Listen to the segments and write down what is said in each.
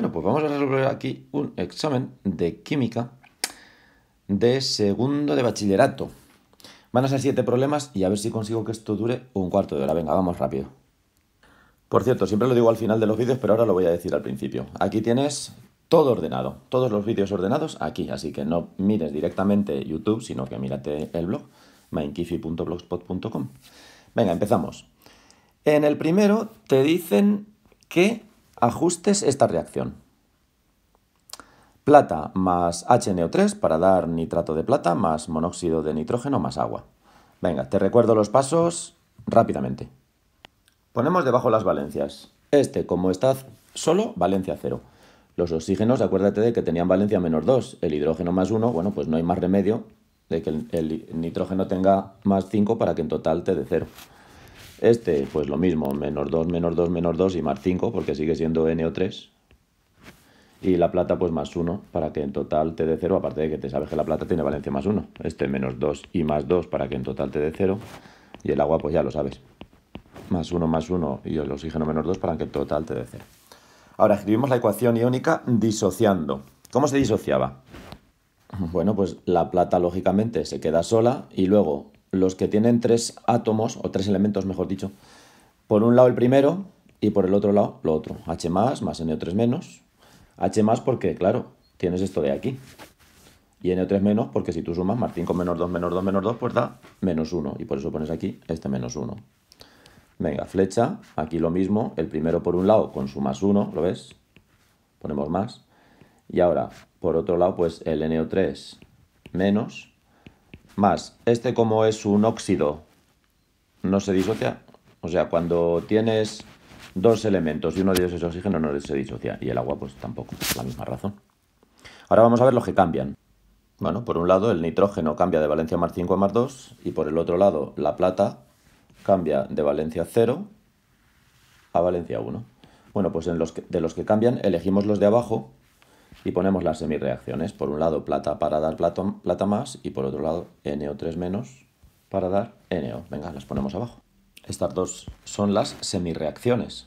Bueno, pues vamos a resolver aquí un examen de química de segundo de bachillerato. Van a ser siete problemas y a ver si consigo que esto dure un cuarto de hora. Venga, vamos rápido. Por cierto, siempre lo digo al final de los vídeos, pero ahora lo voy a decir al principio. Aquí tienes todo ordenado, todos los vídeos ordenados aquí, así que no mires directamente YouTube, sino que mírate el blog, mainkifi.blogspot.com. Venga, empezamos. En el primero te dicen que ajustes esta reacción. Plata más HNO3 para dar nitrato de plata más monóxido de nitrógeno más agua. Venga, te recuerdo los pasos rápidamente. Ponemos debajo las valencias. Este, como está solo, valencia 0. Los oxígenos, acuérdate de que tenían valencia menos 2, el hidrógeno más 1, bueno, pues no hay más remedio de que el, nitrógeno tenga más 5 para que en total te dé 0. Este, pues lo mismo, menos 2, menos 2, menos 2 y más 5, porque sigue siendo NO3. Y la plata, pues más 1, para que en total te dé 0, aparte de que te sabes que la plata tiene valencia más 1. Este menos 2 y más 2 para que en total te dé 0. Y el agua, pues ya lo sabes. Más 1, más 1 y el oxígeno menos 2 para que en total te dé 0. Ahora escribimos la ecuación iónica disociando. ¿Cómo se disociaba? Bueno, pues la plata lógicamente se queda sola y luego los que tienen tres átomos, o tres elementos mejor dicho, por un lado el primero y por el otro lado lo otro. H más más NO3 menos. H más porque, claro, tienes esto de aquí. Y NO3 menos porque si tú sumas Martín, con menos 2 menos 2 menos 2, pues da menos 1. Y por eso pones aquí este menos 1. Venga, flecha, aquí lo mismo, el primero por un lado con su más 1, ¿lo ves? Ponemos más. Y ahora, por otro lado, pues el NO3 menos más, este como es un óxido, no se disocia. O sea, cuando tienes dos elementos y uno de ellos es oxígeno, no se disocia. Y el agua, pues tampoco, por la misma razón. Ahora vamos a ver los que cambian. Bueno, por un lado el nitrógeno cambia de valencia más 5 a más 2 y por el otro lado la plata cambia de valencia 0 a valencia 1. Bueno, pues en los de los que cambian elegimos los de abajo y ponemos las semireacciones. Por un lado plata para dar plata, más y por otro lado NO3 menos para dar NO. Venga, las ponemos abajo. Estas dos son las semireacciones.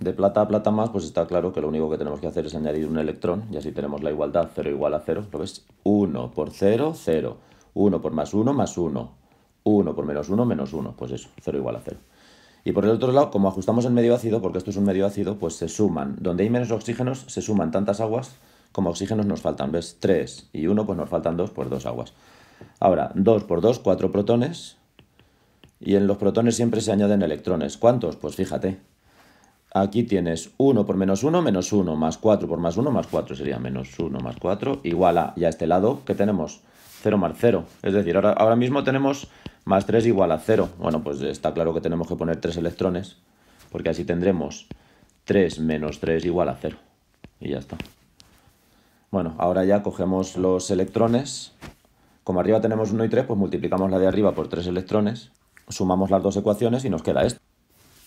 De plata a plata más, pues está claro que lo único que tenemos que hacer es añadir un electrón y así tenemos la igualdad 0 igual a 0. ¿Lo ves? 1 por 0, 0. 1 por más 1, más 1. 1 por menos 1, menos 1. Pues es 0 igual a 0. Y por el otro lado, como ajustamos el medio ácido, porque esto es un medio ácido, pues se suman. Donde hay menos oxígenos, se suman tantas aguas como oxígenos nos faltan. ¿Ves? 3 y 1, pues nos faltan 2, por 2 aguas. Ahora, 2 por 2, 4 protones. Y en los protones siempre se añaden electrones. ¿Cuántos? Pues fíjate. Aquí tienes 1 por menos 1, menos 1, más 4 por más 1, más 4 sería menos 1 más 4, igual a, y a este lado que tenemos 0 más 0. Es decir, ahora, ahora mismo tenemos más 3 igual a 0. Bueno, pues está claro que tenemos que poner 3 electrones, porque así tendremos 3 menos 3 igual a 0. Y ya está. Bueno, ahora ya cogemos los electrones. Como arriba tenemos 1 y 3, pues multiplicamos la de arriba por 3 electrones, sumamos las dos ecuaciones y nos queda esto.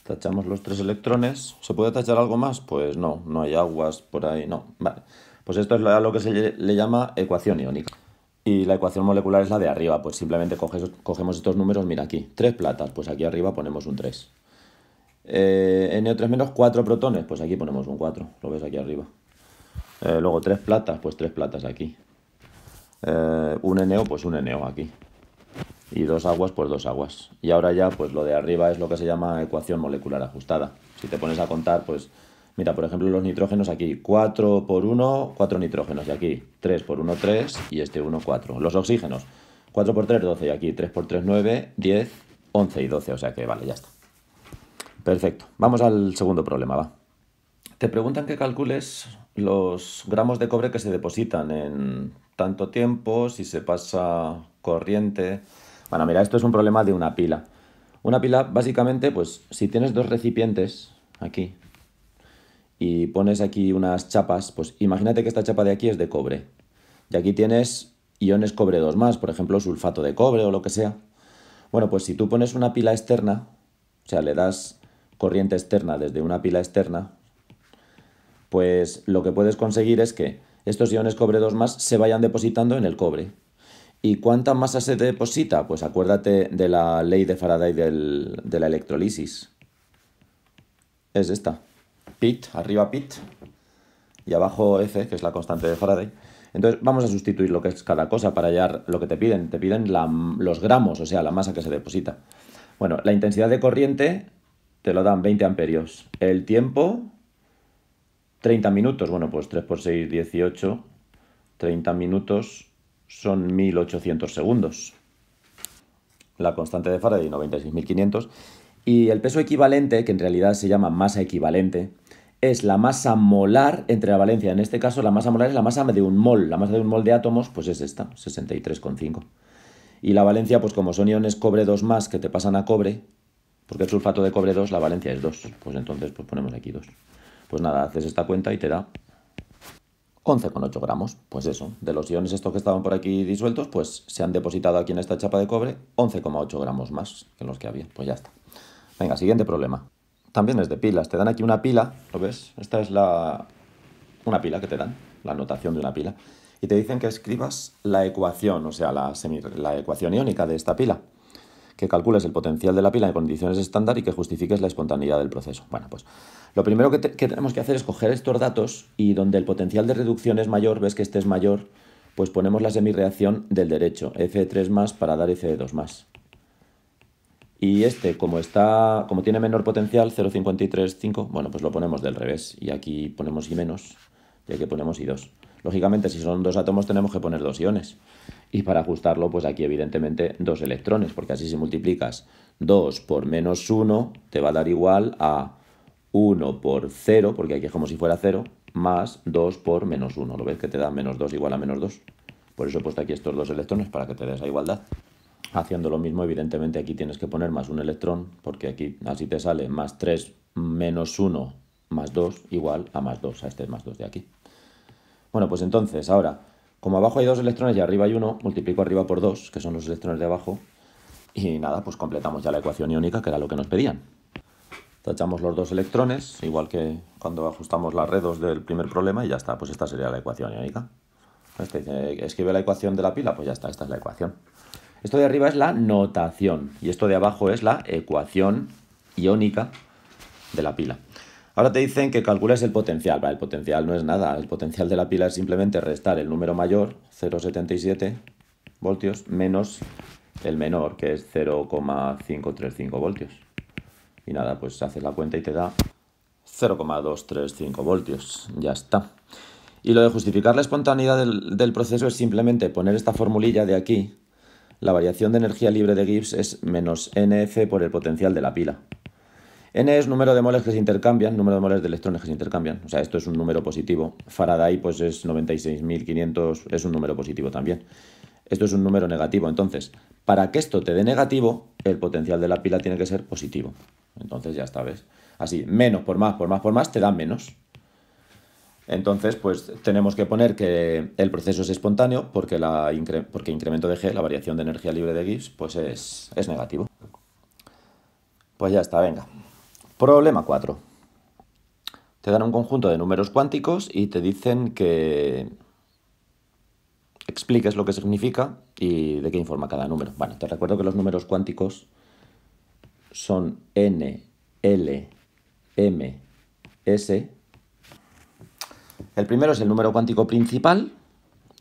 Tachamos los 3 electrones. ¿Se puede tachar algo más? Pues no, no hay aguas por ahí, no. Vale. Pues esto es lo que se le llama ecuación iónica. Y la ecuación molecular es la de arriba, pues simplemente cogemos estos números, mira aquí, Tres platas, pues aquí arriba ponemos un 3. Eh, NO3 menos 4 protones, pues aquí ponemos un 4, lo ves aquí arriba. Eh, luego tres platas, pues tres platas aquí. Eh, un NO, pues un NO aquí. Y dos aguas, pues dos aguas. Y ahora ya, pues lo de arriba es lo que se llama ecuación molecular ajustada. Si te pones a contar, pues Mira, por ejemplo, los nitrógenos aquí, 4 por 1, 4 nitrógenos, y aquí 3 por 1, 3, y este 1, 4. Los oxígenos, 4 por 3, 12, y aquí 3 por 3, 9, 10, 11 y 12, o sea que vale, ya está. Perfecto, vamos al segundo problema, va. Te preguntan que calcules los gramos de cobre que se depositan en tanto tiempo, si se pasa corriente... Bueno, mira, esto es un problema de una pila. Una pila, básicamente, pues si tienes dos recipientes, aquí, y pones aquí unas chapas, pues imagínate que esta chapa de aquí es de cobre. Y aquí tienes iones cobre 2 más, por ejemplo, sulfato de cobre o lo que sea. Bueno, pues si tú pones una pila externa, o sea, le das corriente externa desde una pila externa, pues lo que puedes conseguir es que estos iones cobre 2 más se vayan depositando en el cobre. ¿Y cuánta masa se deposita? Pues acuérdate de la ley de Faraday de la electrolisis. Es esta pit, arriba pit y abajo F, que es la constante de Faraday. Entonces vamos a sustituir lo que es cada cosa para hallar lo que te piden. Te piden los gramos, o sea, la masa que se deposita. Bueno, la intensidad de corriente te lo dan 20 amperios. El tiempo, 30 minutos. Bueno, pues 3 por 6, 18. 30 minutos son 1800 segundos. La constante de Faraday, 96.500. Y el peso equivalente, que en realidad se llama masa equivalente, es la masa molar entre la valencia. En este caso, la masa molar es la masa de un mol. La masa de un mol de átomos, pues es esta, 63,5. Y la valencia, pues como son iones cobre 2 más que te pasan a cobre, porque el sulfato de cobre 2, la valencia es 2. Pues entonces, pues ponemos aquí 2. Pues nada, haces esta cuenta y te da 11,8 gramos. Pues eso, de los iones estos que estaban por aquí disueltos, pues se han depositado aquí en esta chapa de cobre 11,8 gramos más que los que había. Pues ya está. Venga, siguiente problema también es de pilas. Te dan aquí una pila, ¿lo ves? Esta es la una pila que te dan, la notación de una pila. Y te dicen que escribas la ecuación, o sea, la, la ecuación iónica de esta pila. Que calcules el potencial de la pila en condiciones estándar y que justifiques la espontaneidad del proceso. Bueno, pues lo primero que, tenemos que hacer es coger estos datos y donde el potencial de reducción es mayor, ves que este es mayor, pues ponemos la semirreacción del derecho, F3 más para dar F2 más. Y este, como, está, como tiene menor potencial, 0,535, bueno, pues lo ponemos del revés. Y aquí ponemos y menos, y aquí ponemos y 2. Lógicamente, si son dos átomos, tenemos que poner dos iones. Y para ajustarlo, pues aquí evidentemente dos electrones, porque así si multiplicas 2 por menos 1, te va a dar igual a 1 por 0, porque aquí es como si fuera 0, más 2 por menos 1. ¿Lo ves que te da menos 2 igual a menos 2? Por eso he puesto aquí estos dos electrones, para que te dé esa igualdad haciendo lo mismo, evidentemente aquí tienes que poner más un electrón, porque aquí así te sale más 3 menos 1 más 2 igual a más 2, a este más 2 de aquí. Bueno, pues entonces, ahora, como abajo hay dos electrones y arriba hay uno, multiplico arriba por 2, que son los electrones de abajo, y nada, pues completamos ya la ecuación iónica, que era lo que nos pedían. Tachamos los dos electrones, igual que cuando ajustamos las redes del primer problema, y ya está, pues esta sería la ecuación iónica. Este eh, escribe la ecuación de la pila, pues ya está, esta es la ecuación. Esto de arriba es la notación y esto de abajo es la ecuación iónica de la pila. Ahora te dicen que calcules el potencial. el potencial no es nada. El potencial de la pila es simplemente restar el número mayor, 0,77 voltios, menos el menor, que es 0,535 voltios. Y nada, pues haces la cuenta y te da 0,235 voltios. Ya está. Y lo de justificar la espontaneidad del proceso es simplemente poner esta formulilla de aquí, la variación de energía libre de Gibbs es menos NF por el potencial de la pila. N es número de moles que se intercambian, número de moles de electrones que se intercambian. O sea, esto es un número positivo. Faraday pues es 96.500, es un número positivo también. Esto es un número negativo. Entonces, para que esto te dé negativo, el potencial de la pila tiene que ser positivo. Entonces ya está, ¿ves? Así, menos por más, por más, por más, te da menos. Entonces, pues tenemos que poner que el proceso es espontáneo porque, la incremento de G, la variación de energía libre de Gibbs, pues es, es negativo. Pues ya está, venga. Problema 4. Te dan un conjunto de números cuánticos y te dicen que expliques lo que significa y de qué informa cada número. Bueno, te recuerdo que los números cuánticos son n, l, m, s el primero es el número cuántico principal,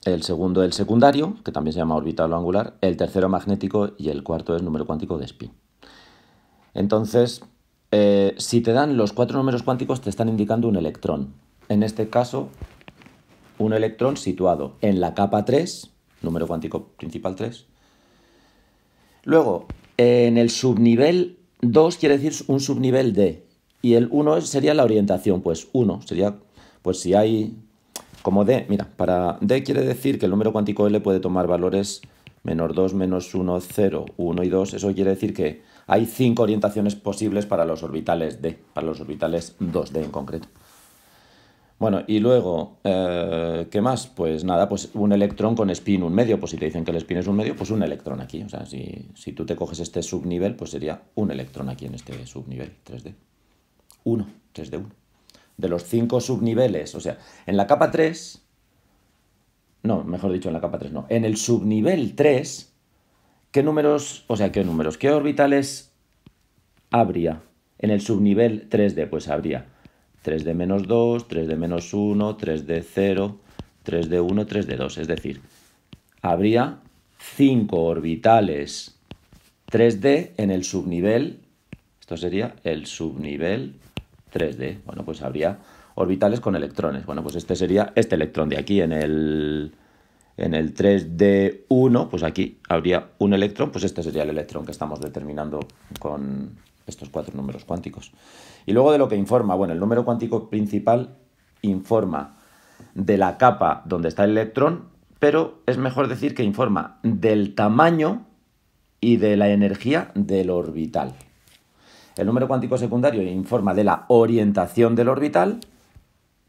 el segundo el secundario, que también se llama orbital angular, el tercero magnético y el cuarto es número cuántico de spin. Entonces, eh, si te dan los cuatro números cuánticos, te están indicando un electrón. En este caso, un electrón situado en la capa 3, número cuántico principal 3. Luego, en el subnivel 2 quiere decir un subnivel D. Y el 1 sería la orientación, pues 1 sería pues si hay como D, mira, para D quiere decir que el número cuántico L puede tomar valores menos 2, menos 1, 0, 1 y 2. Eso quiere decir que hay 5 orientaciones posibles para los orbitales D, para los orbitales 2D en concreto. Bueno, y luego, eh, ¿qué más? Pues nada, pues un electrón con spin 1 medio. Pues si te dicen que el spin es un medio, pues un electrón aquí. O sea, si, si tú te coges este subnivel, pues sería un electrón aquí en este subnivel 3D. 1, 3D1 de los cinco subniveles, o sea, en la capa 3, no, mejor dicho, en la capa 3 no, en el subnivel 3, ¿qué números, o sea, qué números, qué orbitales habría en el subnivel 3D? Pues habría 3D menos 2, 3D menos 1, 3D 0, 3D 1, 3D 2, es decir, habría 5 orbitales 3D en el subnivel, esto sería el subnivel 3D. Bueno, pues habría orbitales con electrones. Bueno, pues este sería este electrón de aquí en el, en el 3D1, pues aquí habría un electrón, pues este sería el electrón que estamos determinando con estos cuatro números cuánticos. Y luego de lo que informa, bueno, el número cuántico principal informa de la capa donde está el electrón, pero es mejor decir que informa del tamaño y de la energía del orbital. El número cuántico secundario informa de la orientación del orbital,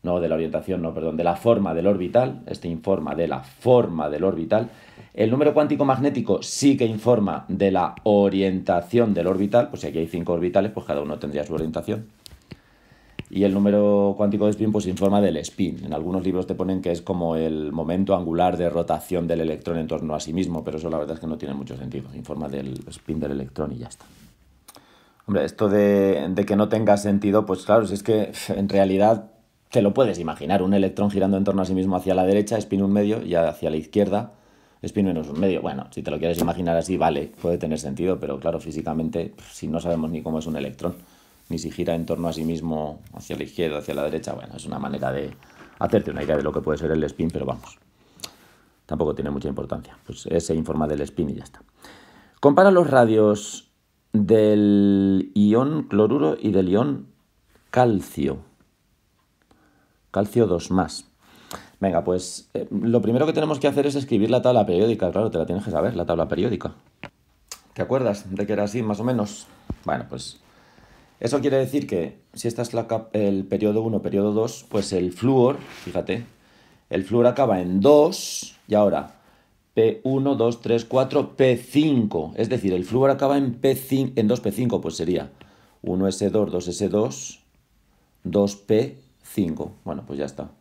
no de la orientación, no, perdón, de la forma del orbital, este informa de la forma del orbital. El número cuántico magnético sí que informa de la orientación del orbital, pues si aquí hay cinco orbitales, pues cada uno tendría su orientación. Y el número cuántico de spin pues informa del spin. En algunos libros te ponen que es como el momento angular de rotación del electrón en torno a sí mismo, pero eso la verdad es que no tiene mucho sentido. Informa del spin del electrón y ya está esto de, que no tenga sentido, pues claro, si es que en realidad te lo puedes imaginar, un electrón girando en torno a sí mismo hacia la derecha, spin un medio, y hacia la izquierda, spin menos un medio. Bueno, si te lo quieres imaginar así, vale, puede tener sentido, pero claro, físicamente, si no sabemos ni cómo es un electrón, ni si gira en torno a sí mismo hacia la izquierda, hacia la derecha, bueno, es una manera de hacerte una idea de lo que puede ser el spin, pero vamos, tampoco tiene mucha importancia. Pues ese informa del spin y ya está. Compara los radios del ion cloruro y del ion calcio. Calcio 2 más. Venga, pues eh, lo primero que tenemos que hacer es escribir la tabla periódica. Claro, te la tienes que saber, la tabla periódica. ¿Te acuerdas de que era así, más o menos? Bueno, pues eso quiere decir que si esta es la el periodo 1, periodo 2, pues el flúor, fíjate, el flúor acaba en 2 y ahora 1 2, 3, 4, P5. Es decir, el flúor acaba en, p en 2P5, pues sería 1S2, 2S2, 2P5. Bueno, pues ya está.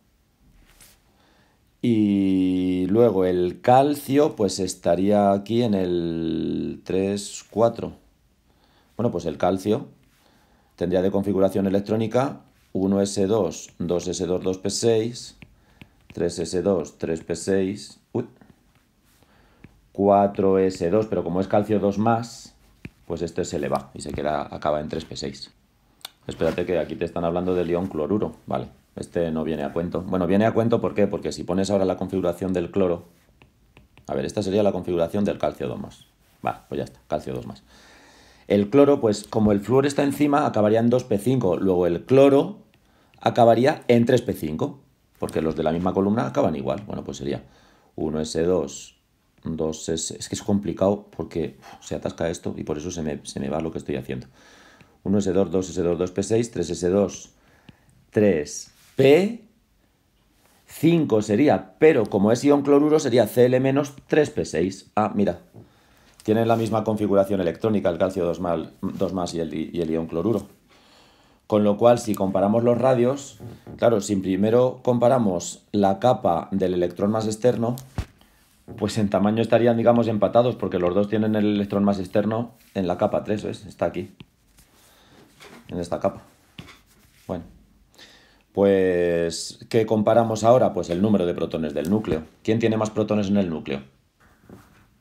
Y luego el calcio, pues estaría aquí en el 3, 4. Bueno, pues el calcio tendría de configuración electrónica 1S2, 2S2, 2P6, 3S2, 3P6, 4S2, pero como es calcio 2 más, pues este se eleva y se queda, acaba en 3P6. Espérate que aquí te están hablando del ion cloruro, vale, este no viene a cuento. Bueno, viene a cuento ¿por qué? Porque si pones ahora la configuración del cloro, a ver, esta sería la configuración del calcio 2 más. Va, pues ya está, calcio 2 más. El cloro, pues como el flúor está encima, acabaría en 2P5, luego el cloro acabaría en 3P5, porque los de la misma columna acaban igual. Bueno, pues sería 1S2, dos es, es que es complicado porque se atasca esto y por eso se me, va lo que estoy haciendo. 1S2, 2S2, 2P6, 3S2, 3P, 5 sería, pero como es ion cloruro sería Cl-3P6. Ah, mira, tienen la misma configuración electrónica el calcio 2 más, y, el, y el ion cloruro. Con lo cual, si comparamos los radios, claro, si primero comparamos la capa del electrón más externo, pues en tamaño estarían, digamos, empatados porque los dos tienen el electrón más externo en la capa 3, ¿ves? Está aquí, en esta capa. Bueno, pues, ¿qué comparamos ahora? Pues el número de protones del núcleo. ¿Quién tiene más protones en el núcleo?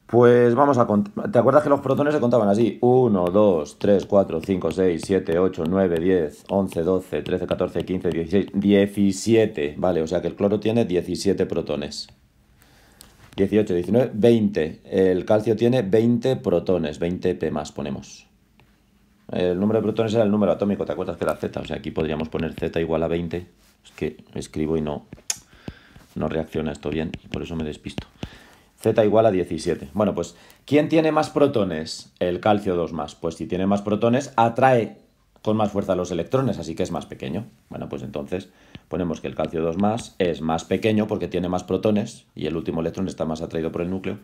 Pues vamos a contar. ¿Te acuerdas que los protones se contaban así? 1, 2, 3, 4, 5, 6, 7, 8, 9, 10, 11, 12, 13, 14, 15, 16, 17. Vale, o sea que el cloro tiene 17 protones. 18, 19, 20. El calcio tiene 20 protones, 20 P más ponemos. El número de protones era el número atómico, ¿te acuerdas que era Z? O sea, aquí podríamos poner Z igual a 20. Es que escribo y no, no reacciona esto bien, por eso me despisto. Z igual a 17. Bueno, pues, ¿quién tiene más protones? El calcio 2 más. Pues si tiene más protones, atrae con más fuerza los electrones, así que es más pequeño. Bueno, pues entonces ponemos que el calcio 2 más es más pequeño porque tiene más protones y el último electrón está más atraído por el núcleo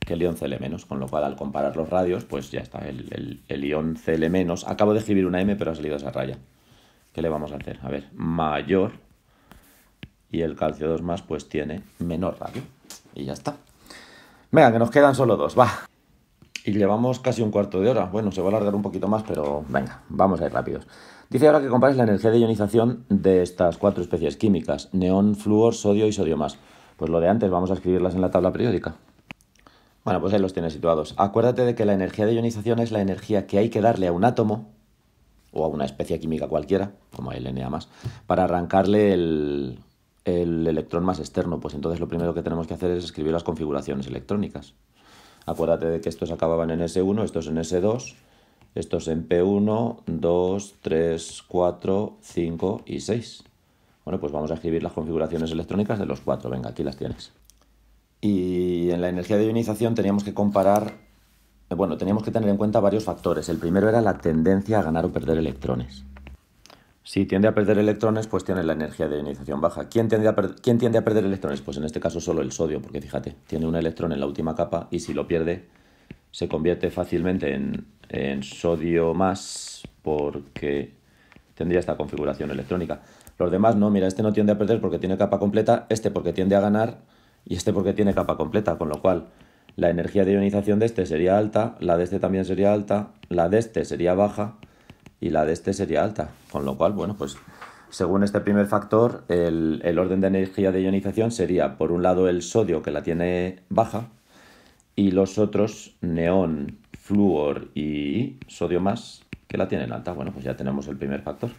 que el ion Cl-, con lo cual al comparar los radios, pues ya está, el, el, el ion Cl-, acabo de escribir una M pero ha salido esa raya. ¿Qué le vamos a hacer? A ver, mayor y el calcio 2 más pues tiene menor radio. Y ya está. Venga, que nos quedan solo dos, va. Y llevamos casi un cuarto de hora. Bueno, se va a alargar un poquito más, pero venga, vamos a ir rápidos. Dice ahora que compares la energía de ionización de estas cuatro especies químicas, neón, flúor, sodio y sodio más. Pues lo de antes, vamos a escribirlas en la tabla periódica. Bueno, pues ahí los tienes situados. Acuérdate de que la energía de ionización es la energía que hay que darle a un átomo o a una especie química cualquiera, como el Na+, para arrancarle el, el electrón más externo. Pues entonces lo primero que tenemos que hacer es escribir las configuraciones electrónicas. Acuérdate de que estos acababan en S1, estos en S2, estos en P1, 2, 3, 4, 5 y 6. Bueno, pues vamos a escribir las configuraciones electrónicas de los cuatro. Venga, aquí las tienes. Y en la energía de ionización teníamos que comparar, eh, bueno, teníamos que tener en cuenta varios factores. El primero era la tendencia a ganar o perder electrones. Si tiende a perder electrones, pues tiene la energía de ionización baja. ¿Quién tiende, a tiende, a perder electrones? Pues en este caso solo el sodio, porque fíjate, tiene un electrón en la última capa y si lo pierde, se convierte fácilmente en, en sodio más porque tendría esta configuración electrónica. Los demás no, mira, este no tiende a perder porque tiene capa completa, este porque tiende a ganar y este porque tiene capa completa, con lo cual la energía de ionización de este sería alta, la de este también sería alta, la de este sería baja y la de este sería alta. Con lo cual, bueno, pues según este primer factor, el, el orden de energía de ionización sería, por un lado, el sodio, que la tiene baja, y los otros, neón, flúor y sodio más, que la tienen alta. Bueno, pues ya tenemos el primer factor.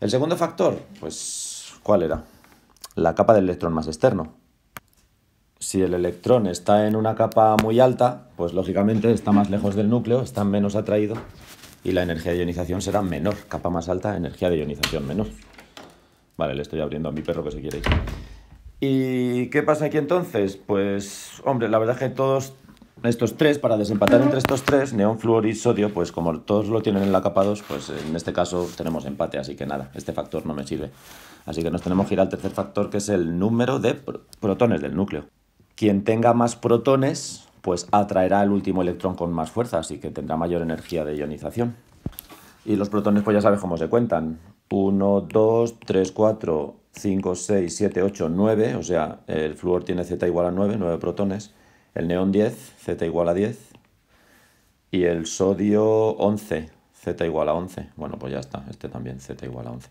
El segundo factor, pues, ¿cuál era? La capa del electrón más externo. Si el electrón está en una capa muy alta, pues lógicamente está más lejos del núcleo, está menos atraído y la energía de ionización será menor. Capa más alta, energía de ionización menor. Vale, le estoy abriendo a mi perro que se quiere ir. ¿Y qué pasa aquí entonces? Pues, hombre, la verdad es que todos estos tres, para desempatar entre estos tres, neón, fluor y sodio, pues como todos lo tienen en la capa 2, pues en este caso tenemos empate, así que nada, este factor no me sirve. Así que nos tenemos que ir al tercer factor, que es el número de protones del núcleo. Quien tenga más protones pues atraerá el último electrón con más fuerza, así que tendrá mayor energía de ionización. Y los protones, pues ya sabes cómo se cuentan. 1, 2, 3, 4, 5, 6, 7, 8, 9. O sea, el flúor tiene Z igual a 9, 9 protones. El neón 10, Z igual a 10. Y el sodio 11, Z igual a 11. Bueno, pues ya está, este también, Z igual a 11.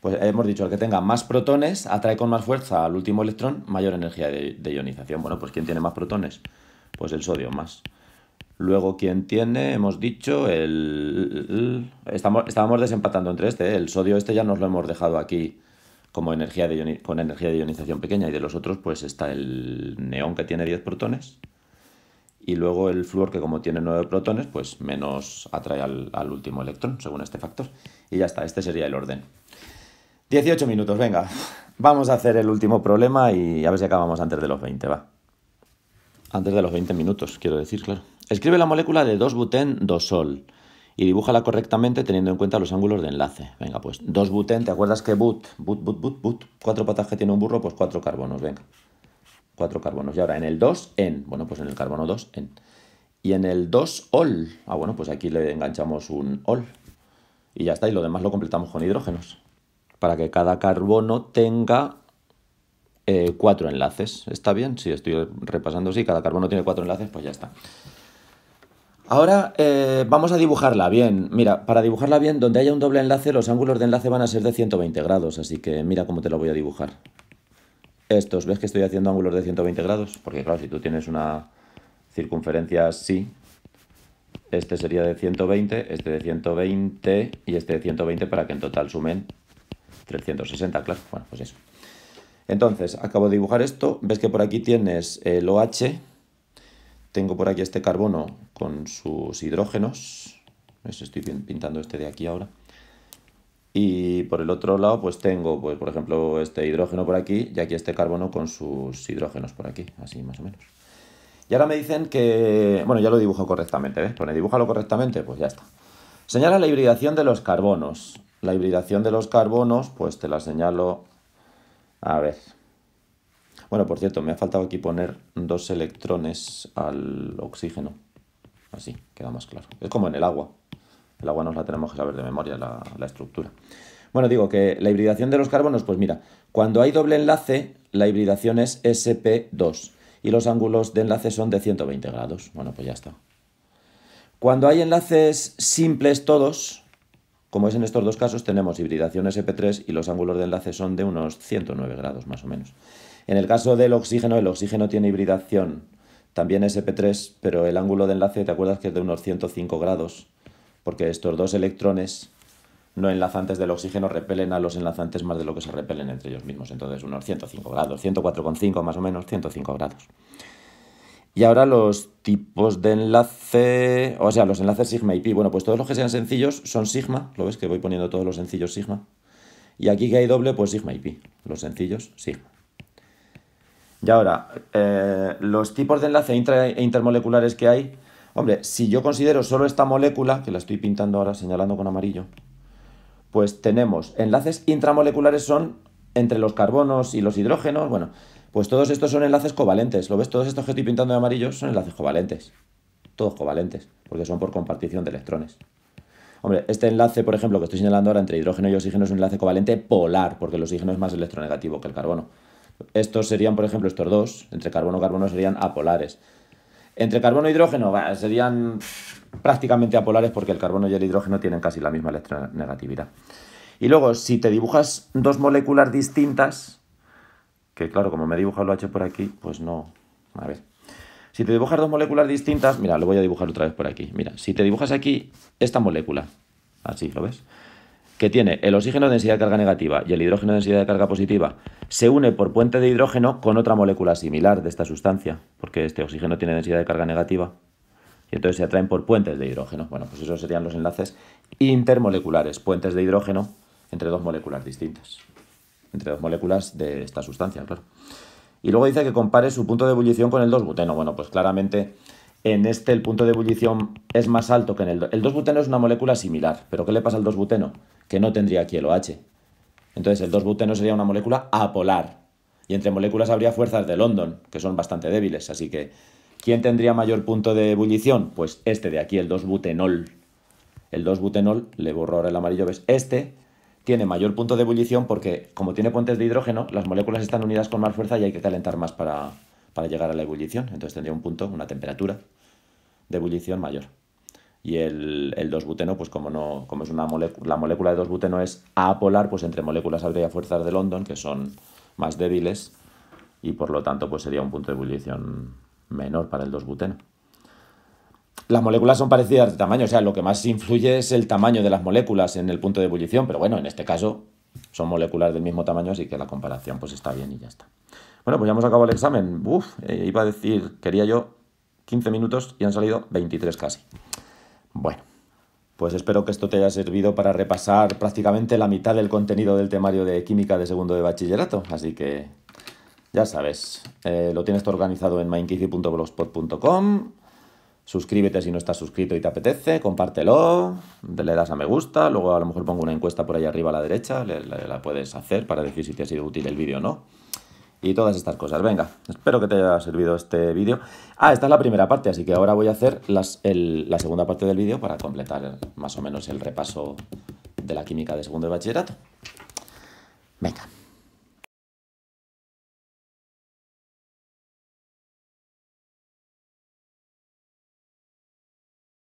Pues hemos dicho, el que tenga más protones atrae con más fuerza al último electrón, mayor energía de, de ionización. Bueno, pues ¿quién tiene más protones? pues el sodio más. Luego, ¿quién tiene, hemos dicho, el, estamos, estábamos desempatando entre este, ¿eh? el sodio este ya nos lo hemos dejado aquí como energía de con energía de ionización pequeña y de los otros pues está el neón que tiene 10 protones y luego el flúor que como tiene 9 protones pues menos atrae al, al último electrón según este factor y ya está, este sería el orden. 18 minutos, venga, vamos a hacer el último problema y a ver si acabamos antes de los 20, va. Antes de los 20 minutos, quiero decir, claro. Escribe la molécula de 2-butén-2-sol y dibújala correctamente teniendo en cuenta los ángulos de enlace. Venga, pues 2 buten ¿te acuerdas que but, but, but, but, but, cuatro patas que tiene un burro, pues cuatro carbonos, venga. Cuatro carbonos. Y ahora en el 2, en. Bueno, pues en el carbono 2, en. Y en el 2, ol. Ah, bueno, pues aquí le enganchamos un ol. Y ya está, y lo demás lo completamos con hidrógenos. Para que cada carbono tenga eh, cuatro enlaces. ¿Está bien? Si estoy repasando, sí, cada carbono tiene cuatro enlaces, pues ya está. Ahora eh, vamos a dibujarla bien. Mira, para dibujarla bien, donde haya un doble enlace, los ángulos de enlace van a ser de 120 grados, así que mira cómo te lo voy a dibujar. Estos, ¿ves que estoy haciendo ángulos de 120 grados? Porque claro, si tú tienes una circunferencia así, este sería de 120, este de 120 y este de 120 para que en total sumen 360, claro. Bueno, pues eso. Entonces, acabo de dibujar esto, ves que por aquí tienes el OH, tengo por aquí este carbono con sus hidrógenos, estoy pintando este de aquí ahora, y por el otro lado pues tengo, pues, por ejemplo, este hidrógeno por aquí y aquí este carbono con sus hidrógenos por aquí, así más o menos. Y ahora me dicen que, bueno, ya lo dibujo correctamente, ¿ves? Pone, dibújalo correctamente, pues ya está. Señala la hibridación de los carbonos. La hibridación de los carbonos, pues te la señalo a ver. Bueno, por cierto, me ha faltado aquí poner dos electrones al oxígeno. Así, queda más claro. Es como en el agua. El agua nos la tenemos que saber de memoria, la, estructura. Bueno, digo que la hibridación de los carbonos, pues mira, cuando hay doble enlace, la hibridación es SP2 y los ángulos de enlace son de 120 grados. Bueno, pues ya está. Cuando hay enlaces simples todos, como es en estos dos casos, tenemos hibridación SP3 y los ángulos de enlace son de unos 109 grados más o menos. En el caso del oxígeno, el oxígeno tiene hibridación también SP3, pero el ángulo de enlace, ¿te acuerdas que es de unos 105 grados? Porque estos dos electrones no enlazantes del oxígeno repelen a los enlazantes más de lo que se repelen entre ellos mismos. Entonces, unos 105 grados, 104,5 más o menos, 105 grados. Y ahora los tipos de enlace, o sea, los enlaces sigma y pi. Bueno, pues todos los que sean sencillos son sigma. ¿Lo ves que voy poniendo todos los sencillos sigma? Y aquí que hay doble, pues sigma y pi. Los sencillos, sigma. Y ahora, eh, los tipos de enlace e intermoleculares que hay. Hombre, si yo considero solo esta molécula, que la estoy pintando ahora señalando con amarillo, pues tenemos enlaces intramoleculares son entre los carbonos y los hidrógenos, bueno, pues todos estos son enlaces covalentes. ¿Lo ves? Todos estos que estoy pintando de amarillo son enlaces covalentes. Todos covalentes, porque son por compartición de electrones. Hombre, este enlace, por ejemplo, que estoy señalando ahora entre hidrógeno y oxígeno es un enlace covalente polar, porque el oxígeno es más electronegativo que el carbono. Estos serían, por ejemplo, estos dos, entre carbono y carbono serían apolares. Entre carbono e hidrógeno serían prácticamente apolares porque el carbono y el hidrógeno tienen casi la misma electronegatividad. Y luego, si te dibujas dos moléculas distintas, que claro, como me he dibujado el H por aquí, pues no. A ver. Si te dibujas dos moléculas distintas, mira, lo voy a dibujar otra vez por aquí. Mira, si te dibujas aquí esta molécula, así, ¿lo ves? Que tiene el oxígeno de densidad de carga negativa y el hidrógeno de densidad de carga positiva, se une por puente de hidrógeno con otra molécula similar de esta sustancia, porque este oxígeno tiene densidad de carga negativa, y entonces se atraen por puentes de hidrógeno. Bueno, pues esos serían los enlaces intermoleculares, puentes de hidrógeno entre dos moléculas distintas entre dos moléculas de esta sustancia, claro. Y luego dice que compare su punto de ebullición con el 2-buteno. Bueno, pues claramente en este el punto de ebullición es más alto que en el... El 2-buteno es una molécula similar, pero ¿qué le pasa al 2-buteno? Que no tendría aquí el OH. Entonces el 2-buteno sería una molécula apolar. Y entre moléculas habría fuerzas de London, que son bastante débiles. Así que, ¿quién tendría mayor punto de ebullición? Pues este de aquí, el 2-butenol. El 2-butenol, le borro ahora el amarillo, ¿ves? Este tiene mayor punto de ebullición porque, como tiene puentes de hidrógeno, las moléculas están unidas con más fuerza y hay que calentar más para, llegar a la ebullición. Entonces tendría un punto, una temperatura de ebullición mayor. Y el, el 2-buteno, pues como, no, como es una molécula, la molécula de 2-buteno es apolar, pues entre moléculas habría fuerzas de London que son más débiles y por lo tanto pues sería un punto de ebullición menor para el 2-buteno. Las moléculas son parecidas de tamaño, o sea, lo que más influye es el tamaño de las moléculas en el punto de ebullición, pero bueno, en este caso son moléculas del mismo tamaño, así que la comparación pues está bien y ya está. Bueno, pues ya hemos acabado el examen. Uf, eh, iba a decir, quería yo 15 minutos y han salido 23 casi. Bueno, pues espero que esto te haya servido para repasar prácticamente la mitad del contenido del temario de química de segundo de bachillerato, así que ya sabes, eh, lo tienes todo organizado en mainkizi.blogspot.com Suscríbete si no estás suscrito y te apetece, compártelo, le das a me gusta, luego a lo mejor pongo una encuesta por ahí arriba a la derecha, la puedes hacer para decir si te ha sido útil el vídeo o no. Y todas estas cosas. Venga, espero que te haya servido este vídeo. Ah, esta es la primera parte, así que ahora voy a hacer la segunda parte del vídeo para completar más o menos el repaso de la química de segundo de bachillerato. Venga.